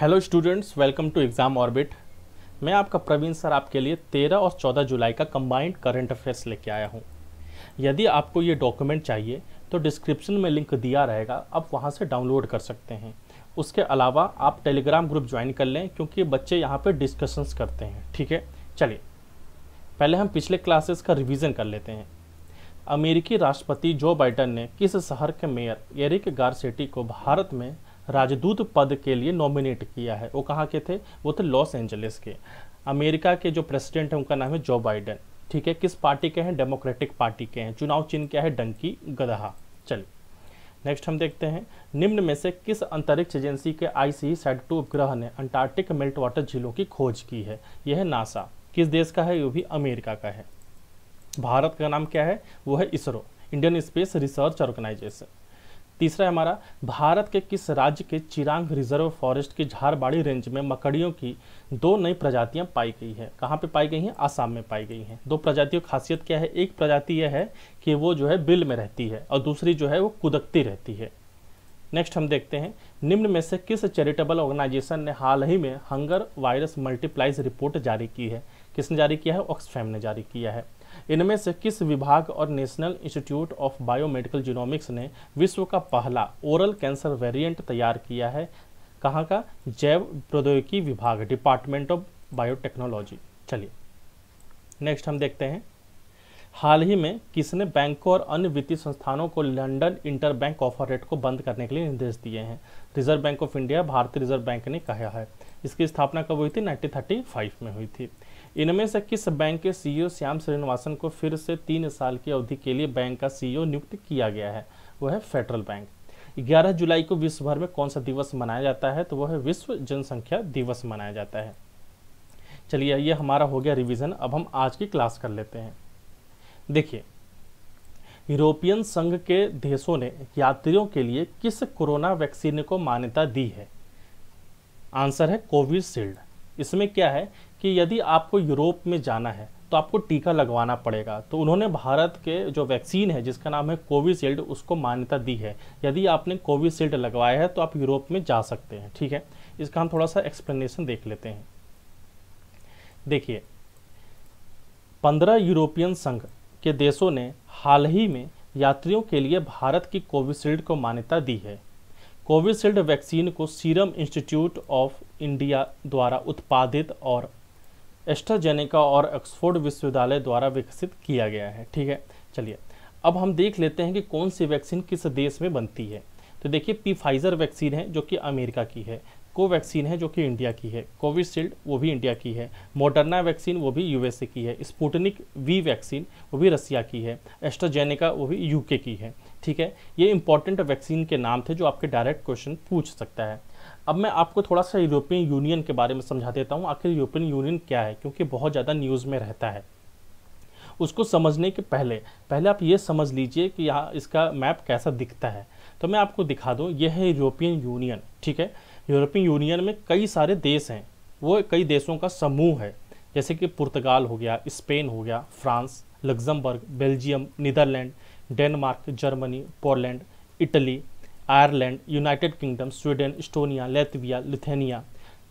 hello students welcome to Exam Orbit मैं आपका Praveen sir आपके लिए 13 और 14 जुलाई का कंबाइंड करंट अफेयर्स लेके आया हूँ यदि आपको ये डॉक्यूमेंट चाहिए तो डिस्क्रिप्शन में लिंक दिया रहेगा आप वहाँ से डाउनलोड कर सकते हैं उसके अलावा आप टेलीग्राम ग्रुप ज्वाइन कर लें क्योंकि बच्चे यहाँ पर डिस्कशंस करते हैं ठीक है चलिए पहले हम पिछले क्लासेस का रिविज़न कर लेते हैं अमेरिकी राष्ट्रपति जो बाइडन ने किस शहर के मेयर एरिक गारसेटी को भारत में राजदूत पद के लिए नॉमिनेट किया है वो कहाँ के थे वो थे लॉस एंजलिस के अमेरिका के जो प्रेसिडेंट हैं उनका नाम है जो बाइडन ठीक है किस पार्टी के हैं डेमोक्रेटिक पार्टी के हैं चुनाव चिन्ह क्या है डंकी गदहा चलिए नेक्स्ट हम देखते हैं निम्न में से किस अंतरिक्ष एजेंसी के आई सी सैड टू उपग्रह ने अंटार्कटिक मेल्ट वाटर झीलों की खोज की है यह है नासा किस देश का है ये भी अमेरिका का है भारत का नाम क्या है वो है ISRO Indian space research organisation तीसरा हमारा भारत के किस राज्य के चिरांग रिजर्व फॉरेस्ट की झारबाड़ी रेंज में मकड़ियों की दो नई प्रजातियां पाई गई है कहाँ पे पाई गई हैं आसाम में पाई गई हैं दो प्रजातियों की खासियत क्या है एक प्रजाति यह है कि वो जो है बिल में रहती है और दूसरी जो है वो कुदकती रहती है नेक्स्ट हम देखते हैं निम्न में से किस चैरिटेबल ऑर्गेनाइजेशन ने हाल ही में हंगर वायरस मल्टीप्लाइज रिपोर्ट जारी की है किसने जारी किया है ऑक्सफैम ने जारी किया है इनमें से किस विभाग और national institute of biomedical genomics ने विश्व का पहला ओरल कैंसर वेरिएंट तैयार किया है कहाँ का जैव प्रौद्योगिकी विभाग डिपार्टमेंट ऑफ बायोटेक्नोलॉजी चलिए नेक्स्ट हम देखते हैं हाल ही में किसने बैंकों और अन्य वित्तीय संस्थानों को London inter bank offer rate को बंद करने के लिए निर्देश दिए हैं रिजर्व बैंक ऑफ इंडिया भारतीय रिजर्व बैंक ने कहा है इसकी स्थापना कब हुई थी नाइनटीन में हुई थी इनमें से किस बैंक के सीईओ e श्याम श्रीनिवासन को फिर से तीन साल की अवधि के लिए बैंक का सीईओ e नियुक्त किया गया है वह है फेडरल बैंक 11 जुलाई को विश्व भर में कौन सा दिवस मनाया जाता है तो वह है विश्व जनसंख्या दिवस मनाया जाता है चलिए ये हमारा हो गया रिवीजन अब हम आज की क्लास कर लेते हैं देखिए यूरोपियन संघ के देशों ने यात्रियों के लिए किस कोरोना वैक्सीन को मान्यता दी है आंसर है कोविशील्ड इसमें क्या है कि यदि आपको यूरोप में जाना है तो आपको टीका लगवाना पड़ेगा तो उन्होंने भारत के जो वैक्सीन है जिसका नाम है कोविशील्ड उसको मान्यता दी है यदि आपने कोविशील्ड लगवाया है तो आप यूरोप में जा सकते हैं ठीक है इसका हम थोड़ा सा एक्सप्लेनेशन देख लेते हैं देखिए पंद्रह यूरोपियन संघ के देशों ने हाल ही में यात्रियों के लिए भारत की कोविशील्ड को मान्यता दी है कोविशील्ड वैक्सीन को सीरम इंस्टीट्यूट ऑफ इंडिया द्वारा उत्पादित और एस्ट्राजेनेका और ऑक्सफोर्ड विश्वविद्यालय द्वारा विकसित किया गया है ठीक है चलिए अब हम देख लेते हैं कि कौन सी वैक्सीन किस देश में बनती है तो देखिए पी फाइजर वैक्सीन है जो कि अमेरिका की है कोवैक्सीन है जो कि इंडिया की है कोविशील्ड वो भी इंडिया की है मोडर्ना वैक्सीन वो भी यूएसए की है स्पुटनिक वी वैक्सीन वो भी रसिया की है एस्ट्राजेनेका वो भी यूके की है ठीक है ये इंपॉर्टेंट वैक्सीन के नाम थे जो आपके डायरेक्ट क्वेश्चन पूछ सकता है अब मैं आपको थोड़ा सा यूरोपियन यूनियन के बारे में समझा देता हूँ आखिर यूरोपियन यूनियन क्या है क्योंकि बहुत ज़्यादा न्यूज़ में रहता है उसको समझने के पहले पहले आप ये समझ लीजिए कि यहाँ इसका मैप कैसा दिखता है तो मैं आपको दिखा दूँ यह है यूरोपियन यूनियन ठीक है यूरोपियन यूनियन में कई सारे देश हैं वो कई देशों का समूह है जैसे कि पुर्तगाल हो गया स्पेन हो गया France Luxembourg Belgium Netherland Denmark Germany Poland Italy Ireland United Kingdom Sweden Estonia Latvia Lithuania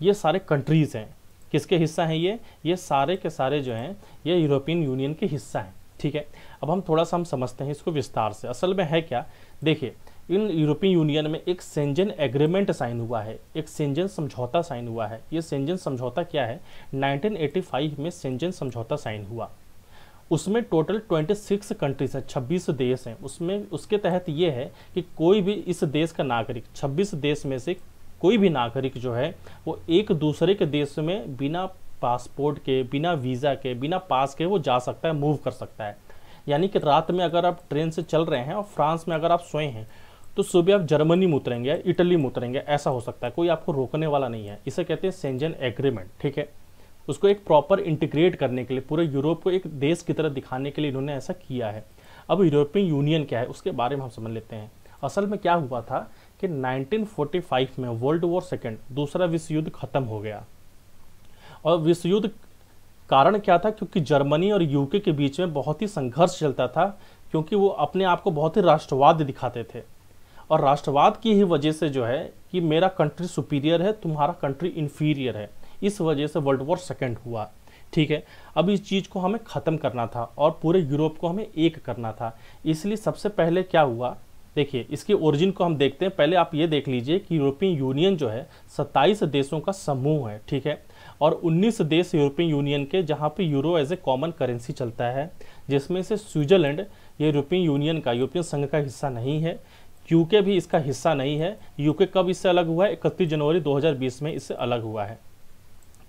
ये सारे कंट्रीज़ हैं किसके हिस्सा हैं ये ये सारे के सारे जो हैं ये यूरोपियन यूनियन के हिस्सा हैं ठीक है अब हम थोड़ा सा हम समझते हैं इसको विस्तार से असल में है क्या देखिए इन यूरोपियन यूनियन में एक सेंजन एग्रीमेंट साइन हुआ है एक सेंजन समझौता साइन हुआ है ये सेंजन समझौता क्या है 1985 में सेंजन समझौता साइन हुआ उसमें टोटल 26 कंट्रीज हैं 26 देश हैं उसमें उसके तहत ये है कि कोई भी इस देश का नागरिक 26 देश में से कोई भी नागरिक जो है वो एक दूसरे के देश में बिना पासपोर्ट के बिना वीज़ा के बिना पास के वो जा सकता है मूव कर सकता है यानी कि रात में अगर आप ट्रेन से चल रहे हैं और फ्रांस में अगर आप सोए हैं तो सुबह आप जर्मनी में उतरेंगे इटली में उतरेंगे ऐसा हो सकता है कोई आपको रोकने वाला नहीं है इसे कहते हैं सेंजन एग्रीमेंट ठीक है उसको एक प्रॉपर इंटीग्रेट करने के लिए पूरे यूरोप को एक देश की तरह दिखाने के लिए इन्होंने ऐसा किया है अब यूरोपियन यूनियन क्या है उसके बारे में हम समझ लेते हैं असल में क्या हुआ था कि 1945 में वर्ल्ड वॉर सेकेंड दूसरा विश्व युद्ध खत्म हो गया और विश्व युद्ध कारण क्या था क्योंकि जर्मनी और यूके के बीच में बहुत ही संघर्ष चलता था क्योंकि वो अपने आप को बहुत ही राष्ट्रवाद दिखाते थे और राष्ट्रवाद की ही वजह से जो है कि मेरा कंट्री सुपीरियर है तुम्हारा कंट्री इन्फीरियर है इस वजह से वर्ल्ड वॉर सेकेंड हुआ ठीक है अब इस चीज़ को हमें ख़त्म करना था और पूरे यूरोप को हमें एक करना था इसलिए सबसे पहले क्या हुआ देखिए इसके ओरिजिन को हम देखते हैं पहले आप ये देख लीजिए कि यूरोपियन यूनियन जो है 27 देशों का समूह है ठीक है और 19 देश यूरोपियन यूनियन के जहाँ पे euro as a common currency चलता है जिसमें से स्विट्जरलैंड ये यूरोपियन यूनियन का यूरोपियन संघ का हिस्सा नहीं है यूके भी इसका हिस्सा नहीं है यूके कब इससे अलग हुआ है इकतीस जनवरी दो में इससे अलग हुआ है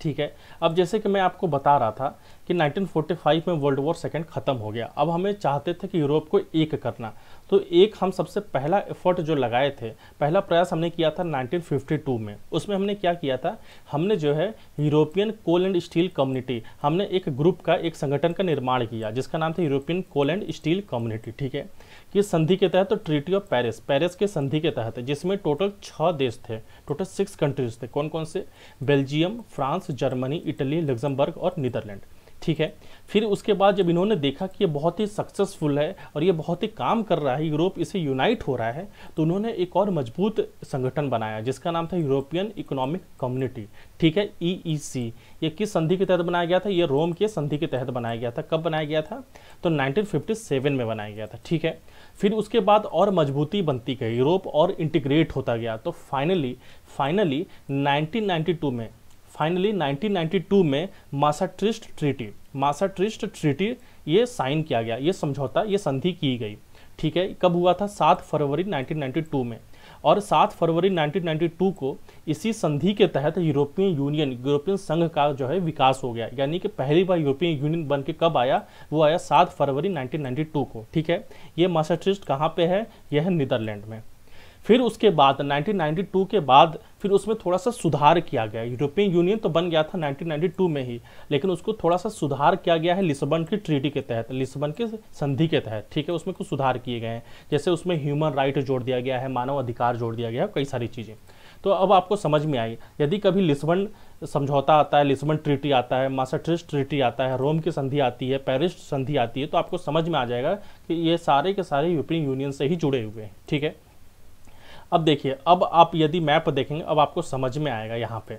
ठीक है अब जैसे कि मैं आपको बता रहा था कि 1945 में वर्ल्ड वॉर सेकेंड ख़त्म हो गया अब हमें चाहते थे कि यूरोप को एक करना तो एक हम सबसे पहला एफर्ट जो लगाए थे पहला प्रयास हमने किया था 1952 में उसमें हमने क्या किया था हमने जो है European coal and steel community हमने एक ग्रुप का एक संगठन का निर्माण किया जिसका नाम था European coal and steel community ठीक है ये संधि के तहत तो ट्रीटी ऑफ पेरिस पेरिस के संधि के तहत जिसमें टोटल छः देश थे टोटल सिक्स कंट्रीज थे कौन कौन से Belgium France Germany Italy Luxembourg और नीदरलैंड ठीक है फिर उसके बाद जब इन्होंने देखा कि ये बहुत ही सक्सेसफुल है और ये बहुत ही काम कर रहा है यूरोप इसे यूनाइट हो रहा है तो उन्होंने एक और मजबूत संगठन बनाया जिसका नाम था यूरोपियन इकोनॉमिक कम्युनिटी ठीक है ई e e ये किस संधि के तहत बनाया गया था ये रोम के संधि के तहत बनाया गया था कब बनाया गया था तो नाइनटीन में बनाया गया था ठीक है फिर उसके बाद और मजबूती बनती गई यूरोप और इंटीग्रेट होता गया तो फाइनली फाइनली 1992 में फाइनली 1992 में मासाट्रिस्ट ट्रीटी मासाट्रिस्ट ट्रीटी ये साइन किया गया ये समझौता ये संधि की गई ठीक है कब हुआ था सात फरवरी 1992 में और सात फरवरी 1992 को इसी संधि के तहत यूरोपीय यूनियन यूरोपियन संघ का जो है विकास हो गया यानी कि पहली बार यूरोपीय यूनियन बन के कब आया वो आया सात फरवरी 1992 को ठीक है ये मासाचुसेट्स कहाँ पे है यह है नीदरलैंड में फिर उसके बाद 1992 के बाद फिर उसमें थोड़ा सा सुधार किया गया यूरोपियन यूनियन तो बन गया था 1992 में ही लेकिन उसको थोड़ा सा सुधार किया गया है लिस्बन की ट्रीटी के तहत लिस्बन के संधि के तहत ठीक है उसमें कुछ सुधार किए गए हैं जैसे उसमें ह्यूमन राइट जोड़ दिया गया है मानव अधिकार जोड़ दिया गया है कई सारी चीज़ें तो अब आपको समझ में आई यदि कभी लिस्बन समझौता आता है लिस्बन ट्रीटी आता है मासाट्रिस्ट ट्रीटी आता है रोम की संधि आती है पेरिस संधि आती है तो आपको समझ में आ जाएगा कि ये सारे के सारे यूरोपियन यूनियन से ही जुड़े हुए हैं ठीक है अब देखिए अब आप यदि मैप देखेंगे अब आपको समझ में आएगा यहाँ पे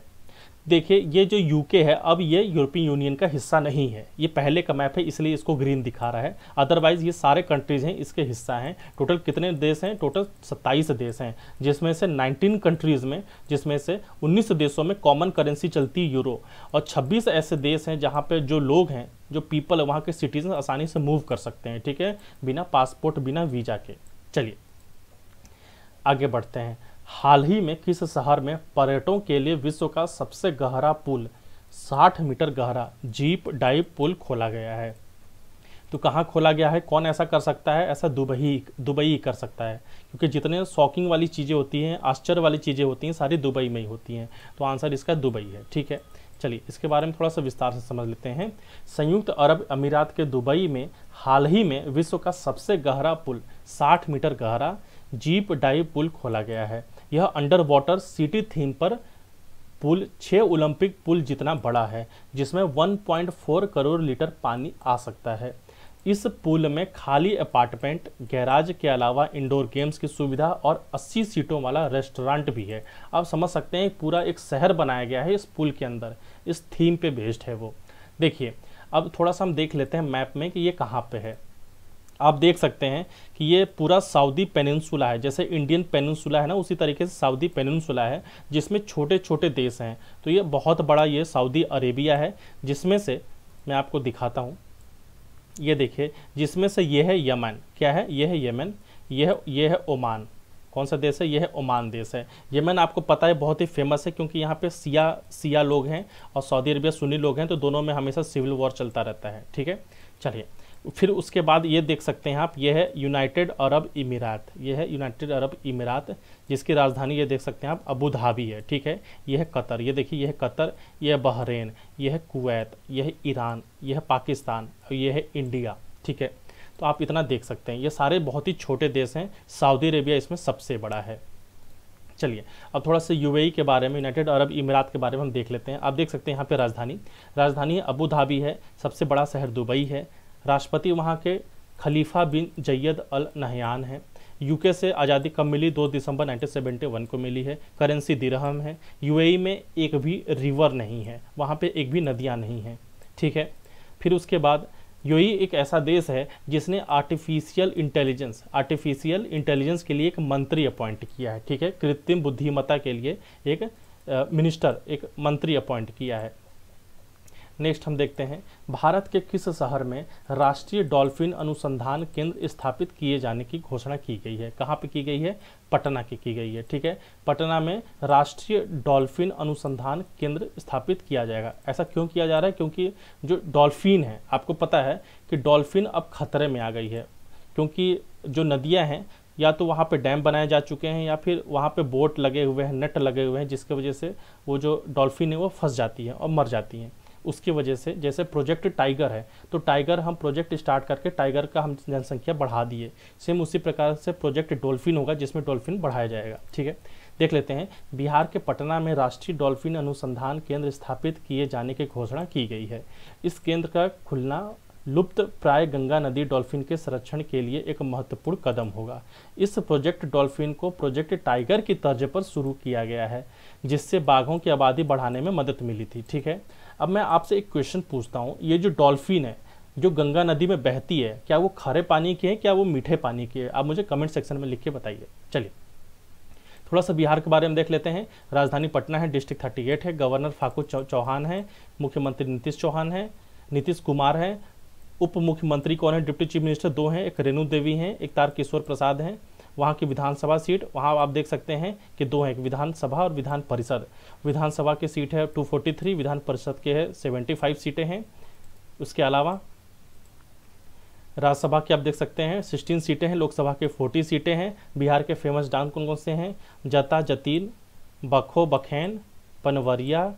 देखिए ये जो यूके है अब ये यूरोपियन यूनियन का हिस्सा नहीं है ये पहले का मैप है इसलिए इसको ग्रीन दिखा रहा है अदरवाइज ये सारे कंट्रीज हैं इसके हिस्सा हैं टोटल कितने देश हैं टोटल 27 देश हैं जिसमें से 19 कंट्रीज में जिसमें से 19 देशों में कॉमन करेंसी चलती है यूरो और 26 ऐसे देश हैं जहाँ पर जो लोग हैं जो पीपल है वहाँ के सिटीजन आसानी से मूव कर सकते हैं ठीक है बिना पासपोर्ट बिना वीजा के चलिए आगे बढ़ते हैं हाल ही में किस शहर में पर्यटकों के लिए विश्व का सबसे गहरा पुल 60 मीटर गहरा जीप डाइव पुल खोला गया है तो कहाँ खोला गया है कौन ऐसा कर सकता है ऐसा दुबई दुबई कर सकता है क्योंकि जितने शॉकिंग वाली चीज़ें होती हैं आश्चर्य वाली चीज़ें होती हैं सारी दुबई में ही होती हैं तो आंसर इसका दुबई है ठीक है चलिए इसके बारे में थोड़ा सा विस्तार से समझ लेते हैं संयुक्त अरब अमीरात के दुबई में हाल ही में विश्व का सबसे गहरा पुल 60 मीटर गहरा जीप डाइव पुल खोला गया है यह अंडर वाटर सिटी थीम पर पुल छः ओलंपिक पुल जितना बड़ा है जिसमें 1.4 करोड़ लीटर पानी आ सकता है इस पुल में खाली अपार्टमेंट गैराज के अलावा इंडोर गेम्स की सुविधा और 80 सीटों वाला रेस्टोरेंट भी है आप समझ सकते हैं पूरा एक शहर बनाया गया है इस पुल के अंदर इस थीम पे बेस्ड है वो देखिए अब थोड़ा सा हम देख लेते हैं मैप में कि ये कहाँ पे है आप देख सकते हैं कि ये पूरा सऊदी पेनिनसुला है जैसे इंडियन पेनिनसुला है ना उसी तरीके से सऊदी पेनिनसुला है जिसमें छोटे छोटे देश हैं तो ये बहुत बड़ा ये सऊदी अरेबिया है जिसमें से मैं आपको दिखाता हूँ ये देखिए जिसमें से ये है यमन क्या है ये है यमन ये है ये है ओमान कौन सा देश है यह है ओमान देश है यमन आपको पता है बहुत ही फेमस है क्योंकि यहाँ पे सिया सिया लोग हैं और सऊदी अरबिया सुनी लोग हैं तो दोनों में हमेशा सिविल वॉर चलता रहता है ठीक है चलिए फिर उसके बाद ये देख सकते हैं आप ये है यूनाइटेड अरब इमीरात ये है यूनाइटेड अरब इमीरात जिसकी राजधानी ये देख सकते हैं आप अबू धाबी है ठीक है यह है कतर ये देखिए यह है कतर यह है बहरेन यह है कुवैत यह है ईरान यह है पाकिस्तान और यह है इंडिया ठीक है तो आप इतना देख सकते हैं ये सारे बहुत ही छोटे देश हैं सऊदी अरेबिया इसमें सबसे बड़ा है चलिए अब थोड़ा सा यू e के बारे में यूनाइटेड अरब इमीरात के बारे में हम देख लेते हैं आप देख सकते हैं यहाँ पे राजधानी राजधानी अबू धाबी है सबसे बड़ा शहर दुबई है राष्ट्रपति वहाँ के Khalifa bin Zayed Al Nahyan हैं यूके से आज़ादी कब मिली दो दिसंबर 1971 को मिली है करेंसी दिरहम है यूएई e में एक भी रिवर नहीं है वहाँ पे एक भी नदियाँ नहीं हैं ठीक है फिर उसके बाद यूएई e एक ऐसा देश है जिसने आर्टिफिशियल इंटेलिजेंस आर्टिफिशियल इंटेलिजेंस के लिए एक मंत्री अपॉइंट किया है ठीक है कृत्रिम बुद्धिमत्ता के लिए एक मिनिस्टर एक मंत्री अपॉइंट किया है नेक्स्ट हम देखते हैं भारत के किस शहर में राष्ट्रीय डॉल्फिन अनुसंधान केंद्र स्थापित किए जाने की घोषणा की गई है कहाँ पे की गई है पटना की की गई है ठीक है पटना में राष्ट्रीय डॉल्फिन अनुसंधान केंद्र स्थापित किया जाएगा ऐसा क्यों किया जा रहा है क्योंकि जो डॉल्फिन है आपको पता है कि डॉल्फिन अब खतरे में आ गई है क्योंकि जो नदियाँ हैं या तो वहाँ पे डैम बनाए जा चुके हैं या फिर वहाँ पे बोट लगे हुए हैं नेट लगे हुए हैं जिसकी वजह से वो जो डॉल्फिन है वो फंस जाती है और मर जाती हैं उसकी वजह से जैसे प्रोजेक्ट टाइगर है तो टाइगर हम प्रोजेक्ट स्टार्ट करके टाइगर का हम जनसंख्या बढ़ा दिए सेम उसी प्रकार से प्रोजेक्ट डॉल्फिन होगा जिसमें डॉल्फिन बढ़ाया जाएगा ठीक है देख लेते हैं बिहार के पटना में राष्ट्रीय डॉल्फिन अनुसंधान केंद्र स्थापित किए जाने की घोषणा की गई है इस केंद्र का खुलना लुप्त प्राय गंगा नदी डॉल्फिन के संरक्षण के लिए एक महत्वपूर्ण कदम होगा इस प्रोजेक्ट डॉल्फिन को प्रोजेक्ट टाइगर की तर्ज पर शुरू किया गया है जिससे बाघों की आबादी बढ़ाने में मदद मिली थी ठीक है अब मैं आपसे एक क्वेश्चन पूछता हूँ ये जो डॉल्फिन है जो गंगा नदी में बहती है क्या वो खारे पानी की है क्या वो मीठे पानी की है आप मुझे कमेंट सेक्शन में लिख के बताइए चलिए थोड़ा सा बिहार के बारे में देख लेते हैं राजधानी पटना है डिस्ट्रिक्ट थर्टी एट है गवर्नर फाकू चौहान है मुख्यमंत्री नीतीश चौहान है नीतीश कुमार है उप मुख्यमंत्री कौन है डिप्टी चीफ मिनिस्टर दो हैं एक रेणु देवी हैं एक तारकिशोर प्रसाद हैं वहाँ की विधानसभा सीट वहाँ आप देख सकते हैं कि दो हैं विधानसभा और विधान परिषद विधानसभा की सीट है 243 विधान परिषद के है 75 सीटें हैं उसके अलावा राज्यसभा की आप देख सकते हैं सिक्सटीन सीटें हैं लोकसभा के फोर्टी सीटें हैं बिहार के फेमस डांस कौन कौन से हैं जता जतीन बखो बखैन पनवरिया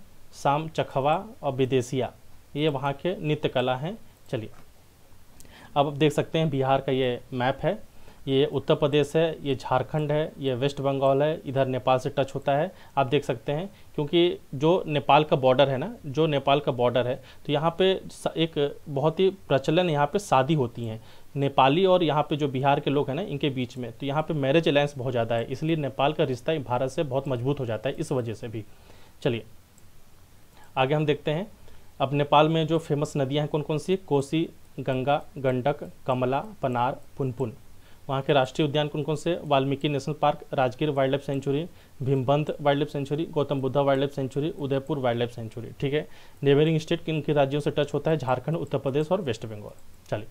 शाम चखवा और विदेशिया ये वहाँ के नृत्य कला हैं चलिए अब आप देख सकते हैं बिहार का ये मैप है ये उत्तर प्रदेश है ये झारखंड है ये वेस्ट बंगाल है इधर नेपाल से टच होता है आप देख सकते हैं क्योंकि जो नेपाल का बॉर्डर है ना जो नेपाल का बॉर्डर है तो यहाँ पे एक बहुत ही प्रचलन यहाँ पे शादी होती हैं नेपाली और यहाँ पे जो बिहार के लोग हैं ना इनके बीच में तो यहाँ पर मैरिज अलायंस बहुत ज़्यादा है इसलिए नेपाल का रिश्ता भारत से बहुत मजबूत हो जाता है इस वजह से भी चलिए आगे हम देखते हैं अब नेपाल में जो फेमस नदियाँ हैं कौन कौन सी कोसी गंगा गंडक कमला पनार पुनपुन वहाँ के राष्ट्रीय उद्यान कौन कौन से Valmiki national park Rajgir wildlife sanctuary Bhimbandh wildlife sanctuary Gautam Buddha wildlife sanctuary Udaipur wildlife sanctuary ठीक है नेबरिंग स्टेट किन किन राज्यों से टच होता है झारखंड उत्तर प्रदेश और वेस्ट बंगाल चलिए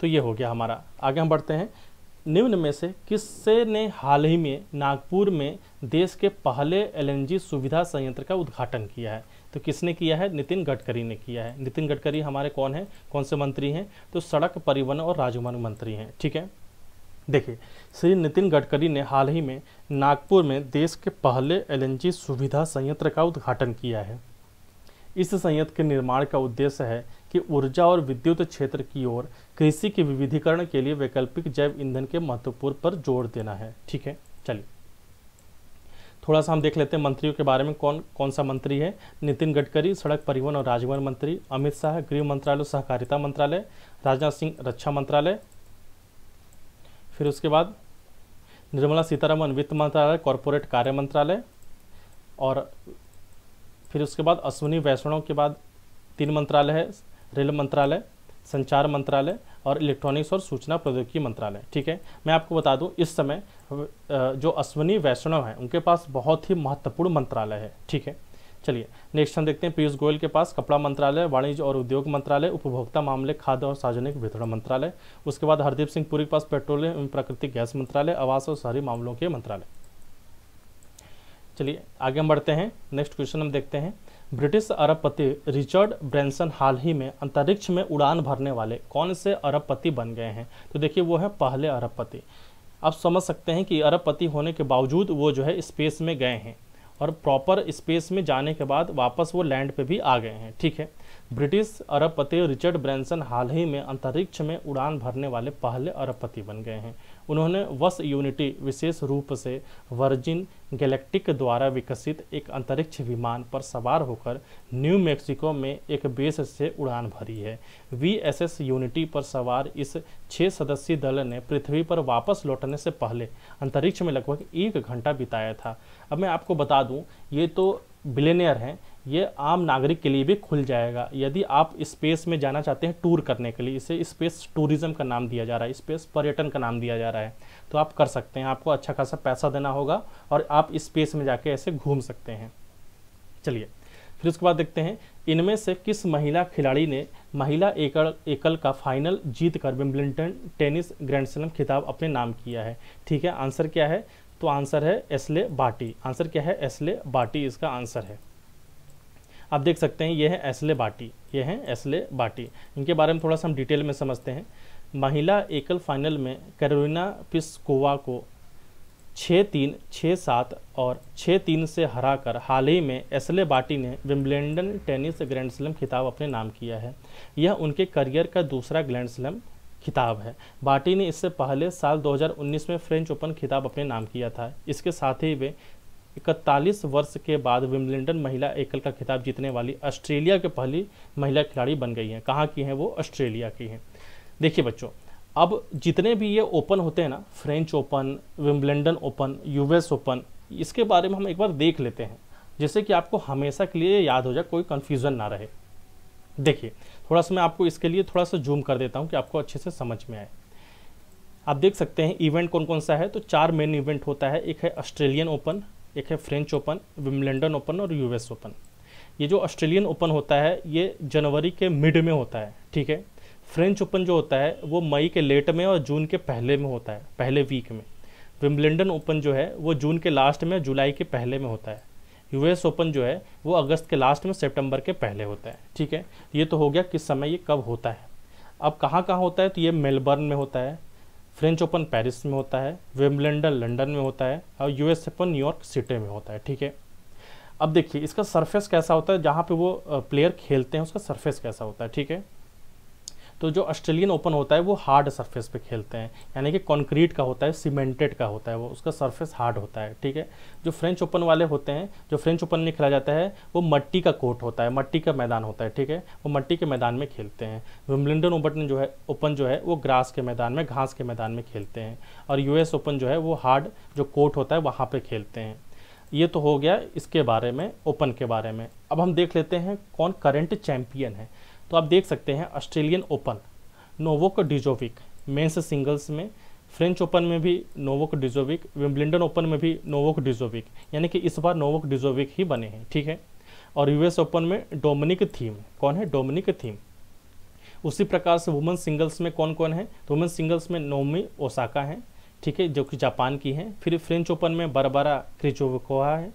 तो ये हो गया हमारा आगे हम बढ़ते हैं निम्न में से किससे ने हाल ही में नागपुर में देश के पहले एलएनजी सुविधा संयंत्र का उद्घाटन किया है तो किसने किया है नितिन गडकरी ने किया है नितिन गडकरी हमारे कौन है कौन से मंत्री हैं तो सड़क परिवहन और राजमार्ग मंत्री हैं ठीक है देखिए श्री नितिन गडकरी ने हाल ही में नागपुर में देश के पहले एलएनजी सुविधा संयंत्र का उद्घाटन किया है इस संयंत्र के निर्माण का उद्देश्य है कि ऊर्जा और विद्युत क्षेत्र की ओर कृषि के विविधीकरण के लिए वैकल्पिक जैव ईंधन के महत्वपूर्ण पर जोर देना है ठीक है चलिए थोड़ा सा हम देख लेते हैं मंत्रियों के बारे में कौन कौन सा मंत्री है नितिन गडकरी सड़क परिवहन और राजमार्ग मंत्री अमित शाह गृह मंत्रालय सहकारिता मंत्रालय राजनाथ सिंह रक्षा मंत्रालय फिर उसके बाद निर्मला सीतारमन वित्त मंत्रालय कॉरपोरेट कार्य मंत्रालय और फिर उसके बाद अश्विनी वैष्णव के बाद तीन मंत्रालय है रेल मंत्रालय संचार मंत्रालय और इलेक्ट्रॉनिक्स और सूचना प्रौद्योगिकी मंत्रालय ठीक है मैं आपको बता दूं इस समय जो अश्विनी वैष्णव हैं उनके पास बहुत ही महत्वपूर्ण मंत्रालय है ठीक है चलिए नेक्स्ट हम देखते हैं पीयूष गोयल के पास कपड़ा मंत्रालय वाणिज्य और उद्योग मंत्रालय उपभोक्ता मामले खाद्य और सार्वजनिक वितरण मंत्रालय उसके बाद हरदीप सिंह पुरी के पास पेट्रोलियम एवं प्राकृतिक गैस मंत्रालय आवास और शहरी मामलों के मंत्रालय चलिए आगे हम बढ़ते हैं नेक्स्ट क्वेश्चन हम देखते हैं ब्रिटिश अरबपति रिचर्ड ब्रैंसन हाल ही में अंतरिक्ष में उड़ान भरने वाले कौन से अरबपति बन गए हैं तो देखिए वो है पहले अरबपति आप समझ सकते हैं कि अरबपति होने के बावजूद वो जो है स्पेस में गए हैं और प्रॉपर स्पेस में जाने के बाद वापस वो लैंड पे भी आ गए हैं ठीक है ब्रिटिश अरबपति रिचर्ड ब्रैंसन हाल ही में अंतरिक्ष में उड़ान भरने वाले पहले अरबपति बन गए हैं उन्होंने वस यूनिटी विशेष रूप से वर्जिन गैलेक्टिक द्वारा विकसित एक अंतरिक्ष विमान पर सवार होकर न्यू मेक्सिको में एक बेस से उड़ान भरी है वीएसएस यूनिटी पर सवार इस छः सदस्यीय दल ने पृथ्वी पर वापस लौटने से पहले अंतरिक्ष में लगभग एक घंटा बिताया था अब मैं आपको बता दूं ये तो बिलेनियर हैं ये आम नागरिक के लिए भी खुल जाएगा यदि आप स्पेस में जाना चाहते हैं टूर करने के लिए इसे स्पेस टूरिज्म का नाम दिया जा रहा है स्पेस पर्यटन का नाम दिया जा रहा है तो आप कर सकते हैं आपको अच्छा खासा पैसा देना होगा और आप स्पेस में जाके ऐसे घूम सकते हैं चलिए फिर उसके बाद देखते हैं इनमें से किस महिला खिलाड़ी ने महिला एकल एकल का फाइनल जीत कर विम्बलिंटन टेनिस ग्रैंड स्लैम खिताब अपने नाम किया है ठीक है आंसर क्या है तो आंसर है एसले बाटी आंसर क्या है एसले बाटी इसका आंसर है आप देख सकते हैं ये है एसले बाटी ये है एसले बाटी इनके बारे में थोड़ा सा हम डिटेल में समझते हैं महिला एकल फाइनल में करोलिना पिस्कोवा को छः तीन छः सात और छः तीन से हराकर हाल ही में एसले बाटी ने विम्बलेंडन टेनिस ग्रैंड स्लैम खिताब अपने नाम किया है यह उनके करियर का दूसरा ग्रैंड स्लैम खिताब है बाटी ने इससे पहले साल 2019 में फ्रेंच ओपन खिताब अपने नाम किया था इसके साथ ही वे इकतालीस वर्ष के बाद विम्बलिंडन महिला एकल का खिताब जीतने वाली ऑस्ट्रेलिया के पहली महिला खिलाड़ी बन गई हैं कहाँ की हैं वो ऑस्ट्रेलिया की हैं देखिए बच्चों अब जितने भी ये ओपन होते हैं ना French open Wimbledon open US open इसके बारे में हम एक बार देख लेते हैं जैसे कि आपको हमेशा के लिए याद हो जाए कोई कन्फ्यूज़न ना रहे देखिए थोड़ा सा मैं आपको इसके लिए थोड़ा सा जूम कर देता हूँ कि आपको अच्छे से समझ में आए आप देख सकते हैं इवेंट कौन कौन सा है तो चार मेन इवेंट होता है एक है ऑस्ट्रेलियन ओपन एक है फ्रेंच ओपन विमलेंडन ओपन और यूएस ओपन ये जो ऑस्ट्रेलियन ओपन होता है ये जनवरी के मिड में होता है ठीक है फ्रेंच ओपन जो होता है वो मई के लेट में और जून के पहले में होता है पहले वीक में विम्बलिंडन ओपन जो है वो जून के लास्ट में जुलाई के पहले में होता है यूएस ओपन जो है वो अगस्त के लास्ट में सितंबर के पहले होता है ठीक है ये तो हो गया किस समय ये कब होता है अब कहाँ कहाँ होता है तो ये मेलबर्न में होता है फ्रेंच ओपन पेरिस में होता है वेम्बलेंडन लंदन में होता है और यूएस ओपन न्यूयॉर्क सिटी में होता है ठीक है अब देखिए इसका सरफेस कैसा होता है जहाँ पे वो प्लेयर खेलते हैं उसका सरफेस कैसा होता है ठीक है तो जो ऑस्ट्रेलियन ओपन होता है वो हार्ड सरफेस पे खेलते हैं यानी कि कंक्रीट का होता है सीमेंटेड का होता है वो उसका सरफेस हार्ड होता है ठीक है जो फ्रेंच ओपन वाले होते हैं जो फ्रेंच ओपन में खेला जाता है वो मट्टी का कोर्ट होता है मट्टी का मैदान होता है ठीक है वो मट्टी के मैदान में खेलते हैं विम्बलिंडन ओपन जो है ओपन जो है वो ग्रास के मैदान में घास के मैदान में खेलते हैं और यू ओपन जो है वो हार्ड जो कोर्ट होता है वहाँ पर खेलते हैं ये तो हो गया इसके बारे में ओपन के बारे में अब हम देख लेते हैं कौन करंट चैम्पियन है तो आप देख सकते हैं Australian open Novak Djokovic men's singles में फ्रेंच ओपन में भी नोवोक डिजोविक विम्बलिंडन ओपन में भी नोवोक डिजोविक यानी कि इस बार नोवोक डिजोविक ही बने हैं ठीक है और यूएस ओपन में डोमिनिक थीम कौन है डोमिनिक थीम उसी प्रकार से वुमेन सिंगल्स में कौन कौन है तो वुमेन सिंगल्स में नोमी ओसाका हैं ठीक है जो कि जापान की हैं फिर फ्रेंच ओपन में बरबारा क्रिचोविकोहा है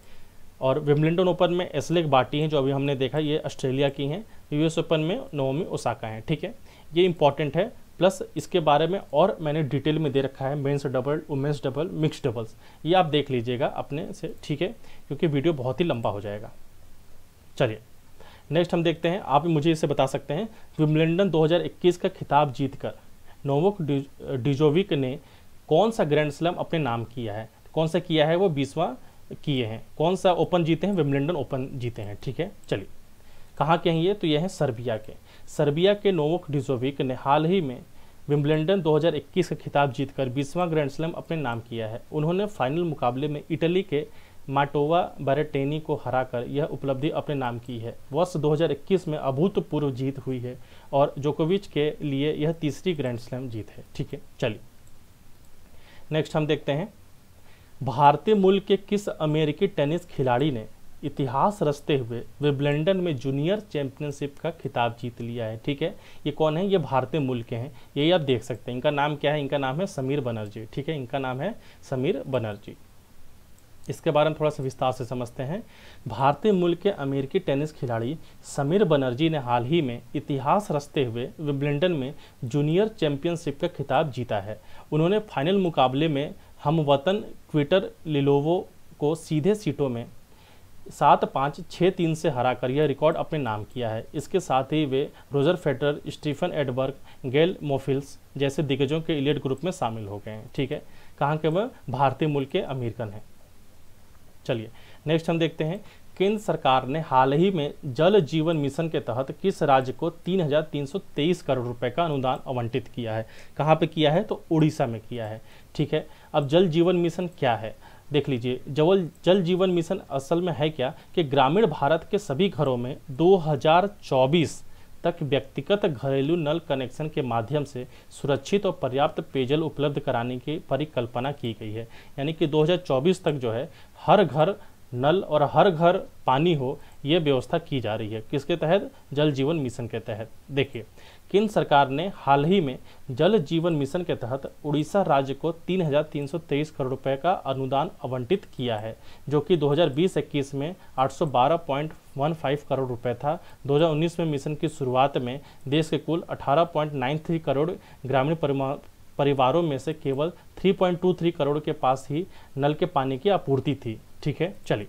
और विम्बलिंडन ओपन में एसलेक बाटी हैं जो अभी हमने देखा ये ऑस्ट्रेलिया की हैं यूएस ओपन में नोमी ओसाका हैं ठीक है ये इंपॉर्टेंट है प्लस इसके बारे में और मैंने डिटेल में दे रखा है men's double women's double mix doubles ये आप देख लीजिएगा अपने से ठीक है क्योंकि वीडियो बहुत ही लंबा हो जाएगा चलिए नेक्स्ट हम देखते हैं आप मुझे इसे बता सकते हैं विम्बलडन 2021 का खिताब जीतकर नोवक डिजोविक ने कौन सा ग्रैंड स्लम अपने नाम किया है कौन सा किया है वो बीसवा किए हैं कौन सा ओपन जीते हैं विम्बलडन ओपन जीते हैं ठीक है चलिए कहाँ के हैं ये तो ये हैं सर्बिया के सर्बिया के नोवोक डिजोविक ने हाल ही में विम्बलेंडन 2021 का खिताब जीतकर 20वां ग्रैंड स्लैम अपने नाम किया है उन्होंने फाइनल मुकाबले में इटली के माटोवा बरेटेनी को हराकर यह उपलब्धि अपने नाम की है वर्ष 2021 में अभूतपूर्व जीत हुई है और जोकोविच के लिए यह तीसरी ग्रैंड स्लैम जीत है ठीक है चलिए नेक्स्ट हम देखते हैं भारतीय मूल के किस अमेरिकी टेनिस खिलाड़ी ने इतिहास रचते हुए विब्लेंडन में जूनियर चैंपियनशिप का खिताब जीत लिया है ठीक है ये कौन है ये भारतीय मूल के हैं यही आप देख सकते हैं इनका नाम क्या है इनका नाम है समीर बनर्जी ठीक है इनका नाम है समीर बनर्जी इसके बारे में थोड़ा सा विस्तार से समझते हैं भारतीय मूल के अमेरिकी टेनिस खिलाड़ी समीर बनर्जी ने हाल ही में इतिहास रचते हुए विब्लिंटन में जूनियर चैंपियनशिप का खिताब जीता है उन्होंने फाइनल मुकाबले में हमवतन क्विटर लिलोवो को सीधे सीटों में सात पाँच छः तीन से हराकर यह रिकॉर्ड अपने नाम किया है इसके साथ ही वे Roger Federer Stefan Edberg Gael Monfils जैसे दिग्गजों के इलेट ग्रुप में शामिल हो गए हैं ठीक है कहाँ के वह भारतीय मूल के अमेरिकन हैं चलिए नेक्स्ट हम देखते हैं केंद्र सरकार ने हाल ही में जल जीवन मिशन के तहत किस राज्य को 3,323 करोड़ रुपए का अनुदान आवंटित किया है कहाँ पे किया है तो उड़ीसा में किया है ठीक है अब जल जीवन मिशन क्या है देख लीजिए जवल जल जीवन मिशन असल में है क्या कि ग्रामीण भारत के सभी घरों में 2024 तक व्यक्तिगत घरेलू नल कनेक्शन के माध्यम से सुरक्षित और पर्याप्त पेयजल उपलब्ध कराने की परिकल्पना की गई है यानी कि 2024 तक जो है हर घर नल और हर घर पानी हो यह व्यवस्था की जा रही है किसके तहत जल जीवन मिशन के तहत देखिए केंद्र सरकार ने हाल ही में जल जीवन मिशन के तहत उड़ीसा राज्य को 3,323 करोड़ रुपए का अनुदान आवंटित किया है जो कि 2020-21 में 812.15 करोड़ रुपए था 2019 में मिशन की शुरुआत में देश के कुल 18.93 करोड़ ग्रामीण परिवारों में से केवल 3.23 करोड़ के पास ही नल के पानी की आपूर्ति थी ठीक है चलिए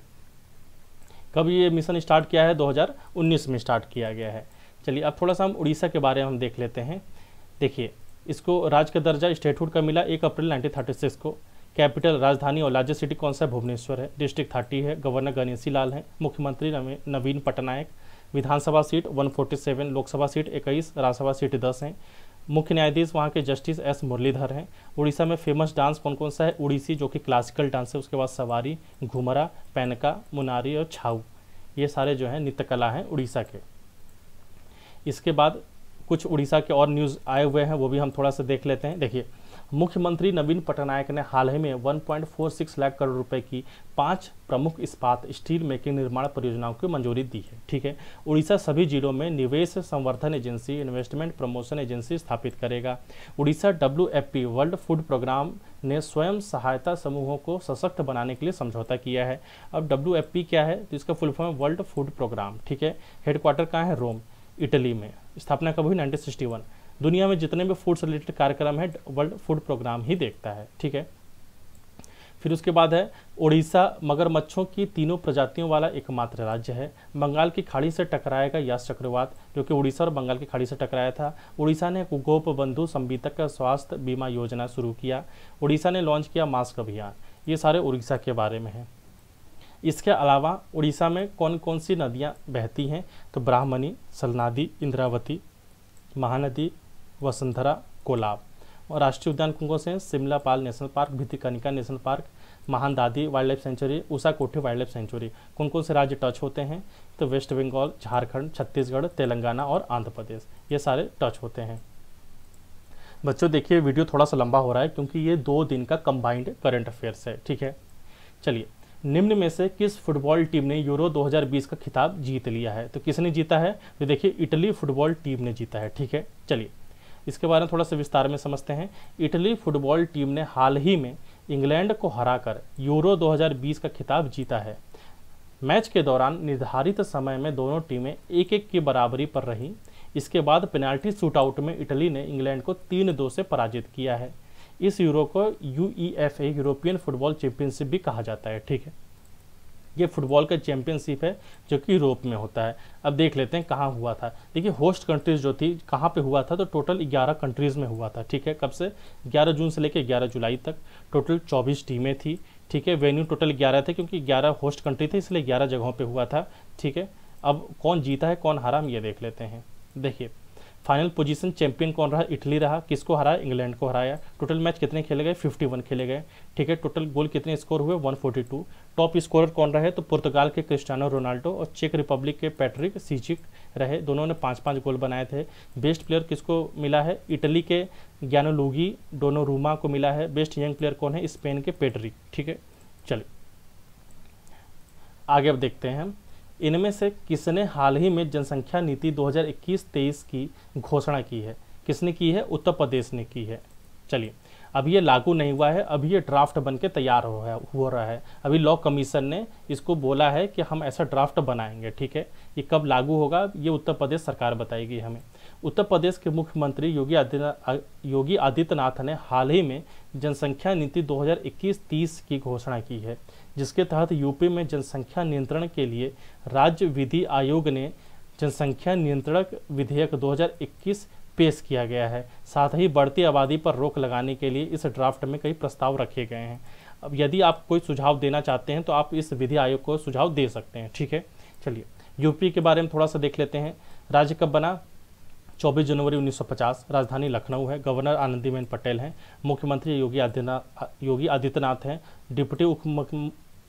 कब ये मिशन स्टार्ट किया है 2019 में स्टार्ट किया गया है चलिए अब थोड़ा सा हम उड़ीसा के बारे में हम देख लेते हैं देखिए इसको राज का दर्जा स्टेटहुड का मिला एक अप्रैल 1936 को कैपिटल राजधानी और लार्जेस्ट सिटी कौन सा है भुवनेश्वर है डिस्ट्रिक्ट थर्टी है गवर्नर गणेशी लाल हैं मुख्यमंत्री Naveen Patnaik Vidhan Sabha seat 147 Lok Sabha seat 21 Rajya Sabha seat 10 हैं मुख्य न्यायाधीश वहाँ के जस्टिस एस मुरलीधर हैं उड़ीसा में फेमस डांस कौन कौन सा है उड़ीसी जो कि क्लासिकल डांस है उसके बाद सवारी घुमरा पैनका मुनारी और छाऊ ये सारे जो नृत्य कला हैं उड़ीसा के इसके बाद कुछ उड़ीसा के और न्यूज़ आए हुए हैं वो भी हम थोड़ा सा देख लेते हैं देखिए मुख्यमंत्री नवीन पटनायक ने हाल ही में 1.46 लाख करोड़ रुपए की पांच प्रमुख इस्पात स्टील मेकिंग निर्माण परियोजनाओं की मंजूरी दी है ठीक है उड़ीसा सभी जिलों में निवेश संवर्धन एजेंसी इन्वेस्टमेंट प्रमोशन एजेंसी स्थापित करेगा Orissa W world food programme ने स्वयं सहायता समूहों को सशक्त बनाने के लिए समझौता किया है अब डब्ल्यू क्या है तो इसका full form world food programme ठीक है हेडक्वार्टर कहाँ है रोम इटली में स्थापना कब हुई 1961 दुनिया में जितने भी फूड से रिलेटेड कार्यक्रम है वर्ल्ड फूड प्रोग्राम ही देखता है ठीक है फिर उसके बाद है ओडिशा मगरमच्छों की तीनों प्रजातियों वाला एकमात्र राज्य है बंगाल की खाड़ी से टकराएगा यास चक्रवात जो कि उड़ीसा और बंगाल की खाड़ी से टकराया था उड़ीसा ने गोप बंधु संबीतक का स्वास्थ्य बीमा योजना शुरू किया उड़ीसा ने लॉन्च किया मास्क अभियान ये सारे उड़ीसा के बारे में हैं इसके अलावा उड़ीसा में कौन कौन सी नदियाँ बहती हैं तो ब्राह्मणी सलनादी इंद्रावती महानदी वसुंधरा कोलाब और राष्ट्रीय उद्यान कौन कौन से हैं Similipal national park Bhitarkanika national park Mahanadi wildlife sanctuary Ushakothi wildlife century कौन कौन से राज्य टच होते हैं तो वेस्ट बंगाल झारखंड छत्तीसगढ़ तेलंगाना और आंध्र प्रदेश ये सारे टच होते हैं बच्चों देखिए वीडियो थोड़ा सा लंबा हो रहा है क्योंकि ये दो दिन का कंबाइंड करंट अफेयर्स है ठीक है चलिए निम्न में से किस फुटबॉल टीम ने यूरो 2020 का खिताब जीत लिया है तो किसने जीता है तो देखिए इटली फुटबॉल टीम ने जीता है ठीक है चलिए इसके बारे में थोड़ा सा विस्तार में समझते हैं इटली फुटबॉल टीम ने हाल ही में इंग्लैंड को हराकर यूरो 2020 का खिताब जीता है मैच के दौरान निर्धारित समय में दोनों टीमें एक एक की बराबरी पर रहीं इसके बाद पेनाल्टी शूटआउट में इटली ने इंग्लैंड को तीन दो से पराजित किया है इस यूरो को U E F A European football championship भी कहा जाता है ठीक है ये फुटबॉल का चैंपियनशिप है जो कि यूरोप में होता है अब देख लेते हैं कहाँ हुआ था देखिए होस्ट कंट्रीज जो थी कहाँ पे हुआ था तो टोटल 11 कंट्रीज़ में हुआ था ठीक है कब से 11 जून से लेकर 11 जुलाई तक टोटल 24 टीमें थी ठीक है वेन्यू टोटल 11 थे क्योंकि 11 होस्ट कंट्री थे इसलिए ग्यारह जगहों पर हुआ था ठीक है अब कौन जीता है कौन हारा हम ये देख लेते हैं देखिए फाइनल पोजीशन चैंपियन कौन रहा इटली रहा किसको हराया इंग्लैंड को हराया टोटल मैच कितने खेले गए 51 खेले गए ठीक है टोटल गोल कितने स्कोर हुए 142 टॉप स्कोरर कौन रहे तो पुर्तगाल के क्रिस्टियानो रोनाल्डो और चेक रिपब्लिक के पैट्रिक सीचिक रहे दोनों ने पाँच पाँच गोल बनाए थे बेस्ट प्लेयर किसको मिला है इटली के ज्ञानोलूगी रूमा को मिला है बेस्ट यंग प्लेयर कौन है स्पेन के पेट्रिक ठीक है चलिए आगे अब देखते हैं हम इनमें से किसने हाल ही में जनसंख्या नीति 2021-23 की घोषणा की है किसने की है उत्तर प्रदेश ने की है चलिए अभी ये लागू नहीं हुआ है अभी ये ड्राफ्ट बन के तैयार हो है हो रहा है अभी लॉ कमीशन ने इसको बोला है कि हम ऐसा ड्राफ्ट बनाएंगे ठीक है ये कब लागू होगा ये उत्तर प्रदेश सरकार बताएगी हमें उत्तर प्रदेश के मुख्यमंत्री योगी आदित्यनाथ योगी आदित्यनाथ ने हाल ही में जनसंख्या नीति 2021-30 की घोषणा की है जिसके तहत यूपी में जनसंख्या नियंत्रण के लिए राज्य विधि आयोग ने जनसंख्या नियंत्रक विधेयक 2021 पेश किया गया है साथ ही बढ़ती आबादी पर रोक लगाने के लिए इस ड्राफ्ट में कई प्रस्ताव रखे गए हैं अब यदि आप कोई सुझाव देना चाहते हैं तो आप इस विधि आयोग को सुझाव दे सकते हैं ठीक है चलिए यूपी के बारे में थोड़ा सा देख लेते हैं राज्य कब बना 24 जनवरी 1950 राजधानी लखनऊ है गवर्नर आनंदीबेन पटेल हैं मुख्यमंत्री योगी आदित्यनाथ योगी आदित्यनाथ हैं डिप्टी उप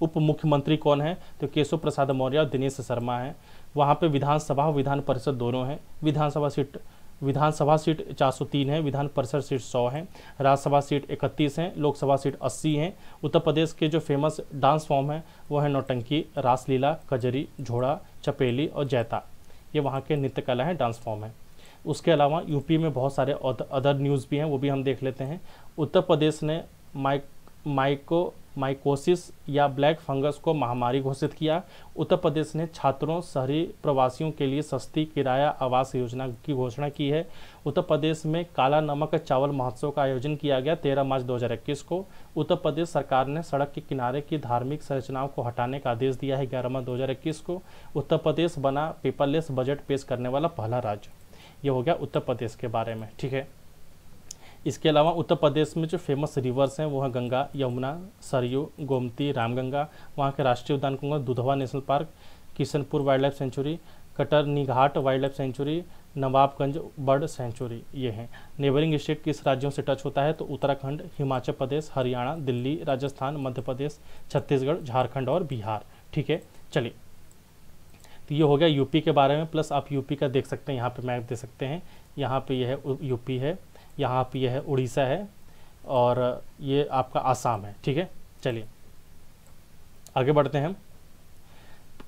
उप मुख्यमंत्री कौन है तो केशव प्रसाद मौर्य और दिनेश शर्मा हैं वहाँ पे विधानसभा और विधान परिषद दोनों हैं विधानसभा सीट विधानसभा सीट 403 है विधान परिषद सीट 100 है राज्यसभा सीट 31 है लोकसभा सीट 80 है उत्तर प्रदेश के जो फेमस डांस फॉर्म हैं वो है नौटंकी रासलीला कजरी झोड़ा चपेली और जैता ये वहाँ के नृत्य कला है डांस फॉर्म है उसके अलावा यूपी में बहुत सारे अदर न्यूज़ भी हैं वो भी हम देख लेते हैं उत्तर प्रदेश ने माइक माइको माइकोसिस या ब्लैक फंगस को महामारी घोषित किया उत्तर प्रदेश ने छात्रों शहरी प्रवासियों के लिए सस्ती किराया आवास योजना की घोषणा की है उत्तर प्रदेश में काला नमक चावल महोत्सव का आयोजन किया गया 13 मार्च 2021 को उत्तर प्रदेश सरकार ने सड़क के किनारे की धार्मिक संरचनाओं को हटाने का आदेश दिया है ग्यारह मार्च दो को उत्तर प्रदेश बना पेपरलेस बजट पेश करने वाला पहला राज्य ये हो गया उत्तर प्रदेश के बारे में ठीक है इसके अलावा उत्तर प्रदेश में जो फेमस रिवर्स हैं वो हैं गंगा यमुना सरयू गोमती रामगंगा वहाँ के राष्ट्रीय उद्यान Ganga Dudhwa national park Kishanpur wildlife sanctuary Katarniaghat wildlife sanctuary Nawabganj bird sanctuary ये हैं नेबरिंग स्टेट किस राज्यों से टच होता है तो उत्तराखंड हिमाचल प्रदेश हरियाणा दिल्ली राजस्थान मध्य प्रदेश छत्तीसगढ़ झारखंड और बिहार ठीक है चलिए तो ये हो गया यूपी के बारे में प्लस आप यूपी का देख सकते हैं यहाँ पे मैप दे सकते हैं यहाँ पे यह है यूपी है यहाँ पर यह है उड़ीसा है और ये आपका आसाम है ठीक है चलिए आगे बढ़ते हैं हम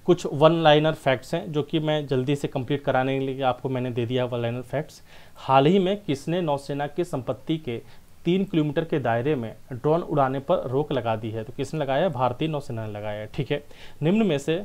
कुछ वन लाइनर फैक्ट्स हैं जो कि मैं जल्दी से कंप्लीट कराने के लिए आपको मैंने दे दिया वन लाइनर फैक्ट्स हाल ही में किसने नौसेना की संपत्ति के तीन किलोमीटर के दायरे में ड्रोन उड़ाने पर रोक लगा दी है तो किसने लगाया है भारतीय नौसेना ने लगाया है ठीक है निम्न में से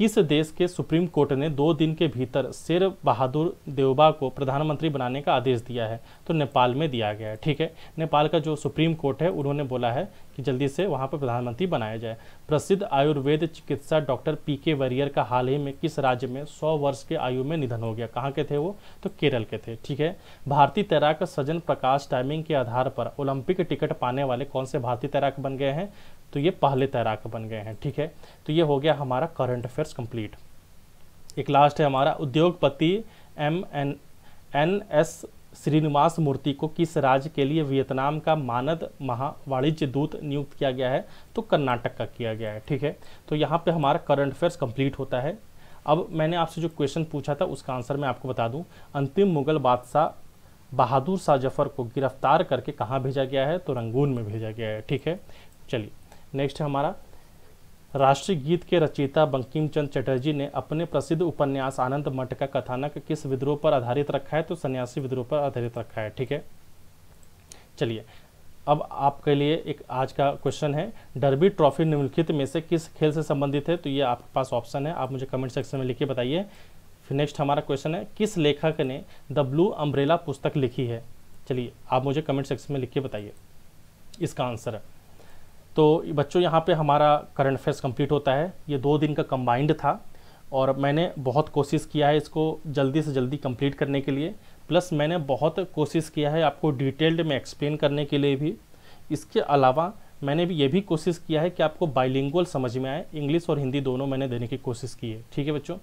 किस देश के सुप्रीम कोर्ट ने दो दिन के भीतर शेर बहादुर देवबा को प्रधानमंत्री बनाने का आदेश दिया है तो नेपाल में दिया गया है ठीक है नेपाल का जो सुप्रीम कोर्ट है उन्होंने बोला है कि जल्दी से वहाँ पर प्रधानमंत्री बनाया जाए प्रसिद्ध आयुर्वेद चिकित्सा डॉक्टर पी के वरियर का हाल ही में किस राज्य में सौ वर्ष के आयु में निधन हो गया कहाँ के थे वो तो केरल के थे ठीक है भारतीय तैराक सजन प्रकाश टाइमिंग के आधार पर ओलंपिक टिकट पाने वाले कौन से भारतीय तैराक बन गए हैं तो ये पहले तैराक बन गए हैं ठीक है तो ये हो गया हमारा करंट अफेयर्स प्रोडक्ट्स कंप्लीट एक लास्ट है हमारा उद्योगपति M N N S Srinivas Murthy को किस राज्य के लिए वियतनाम का मानद महावाणिज्य दूत नियुक्त किया गया है तो कर्नाटक का किया गया है ठीक है तो यहाँ पे हमारा करंट अफेयर्स कंप्लीट होता है अब मैंने आपसे जो क्वेश्चन पूछा था उसका आंसर मैं आपको बता दूं अंतिम मुगल बादशाह बहादुर शाह जफर को गिरफ्तार करके कहाँ भेजा गया है तो रंगून में भेजा गया है ठीक है चलिए नेक्स्ट है हमारा राष्ट्रीय गीत के रचयिता बंकिम चंद चटर्जी ने अपने प्रसिद्ध उपन्यास आनंद मठ का कथानक किस विद्रोह पर आधारित रखा है तो सन्यासी विद्रोह पर आधारित रखा है ठीक है चलिए अब आपके लिए एक आज का क्वेश्चन है डर्बी ट्रॉफी निम्नलिखित में से किस खेल से संबंधित है तो ये आपके पास ऑप्शन है आप मुझे कमेंट सेक्शन में लिख के बताइए फिर नेक्स्ट हमारा क्वेश्चन है किस लेखक ने द ब्लू अम्ब्रेला पुस्तक लिखी है चलिए आप मुझे कमेंट सेक्शन में लिख के बताइए इसका आंसर है तो बच्चों यहाँ पे हमारा करंट अफेयर्स कंप्लीट होता है ये दो दिन का कम्बाइंड था और मैंने बहुत कोशिश किया है इसको जल्दी से जल्दी कंप्लीट करने के लिए प्लस मैंने बहुत कोशिश किया है आपको डिटेल्ड में एक्सप्लेन करने के लिए भी इसके अलावा मैंने भी ये भी कोशिश किया है कि आपको बाइलिंगुअल समझ में आए इंग्लिश और हिंदी दोनों मैंने देने की कोशिश की है ठीक है बच्चों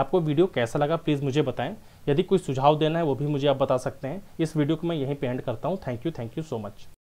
आपको वीडियो कैसा लगा प्लीज़ मुझे बताएं यदि कोई सुझाव देना है वो भी मुझे आप बता सकते हैं इस वीडियो को मैं यहीं पे एंड करता हूँ thank you thank you so much